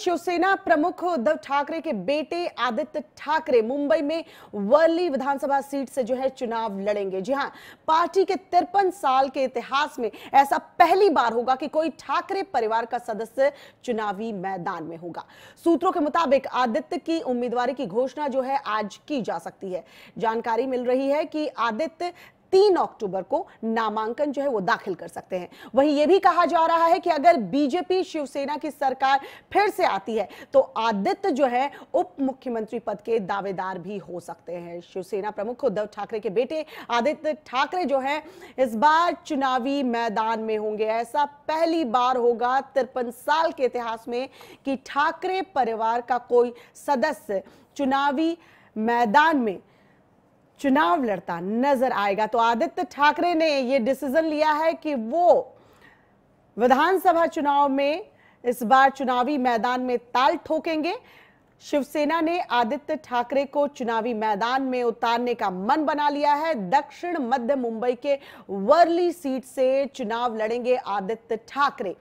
शिवसेना प्रमुख उद्धव ठाकरे के बेटे आदित्य ठाकरे मुंबई में वर्ली विधानसभा सीट से जो है चुनाव लड़ेंगे जी हाँ पार्टी के तिरपन साल के इतिहास में ऐसा पहली बार होगा कि कोई ठाकरे परिवार का सदस्य चुनावी मैदान में होगा सूत्रों के मुताबिक आदित्य की उम्मीदवारी की घोषणा जो है आज की जा सकती है जानकारी मिल रही है कि आदित्य तीन अक्टूबर को नामांकन जो है वो दाखिल कर सकते हैं वहीं यह भी कहा जा रहा है कि अगर बीजेपी शिवसेना की सरकार फिर से आती है तो आदित्य जो है उप मुख्यमंत्री पद के दावेदार भी हो सकते हैं शिवसेना प्रमुख उद्धव ठाकरे के बेटे आदित्य ठाकरे जो है इस बार चुनावी मैदान में होंगे ऐसा पहली बार होगा तिरपन साल के इतिहास में कि ठाकरे परिवार का कोई सदस्य चुनावी मैदान में चुनाव लड़ता नजर आएगा तो आदित्य ठाकरे ने यह डिसीजन लिया है कि वो विधानसभा चुनाव में इस बार चुनावी मैदान में ताल ठोकेंगे शिवसेना ने आदित्य ठाकरे को चुनावी मैदान में उतारने का मन बना लिया है दक्षिण मध्य मुंबई के वर्ली सीट से चुनाव लड़ेंगे आदित्य ठाकरे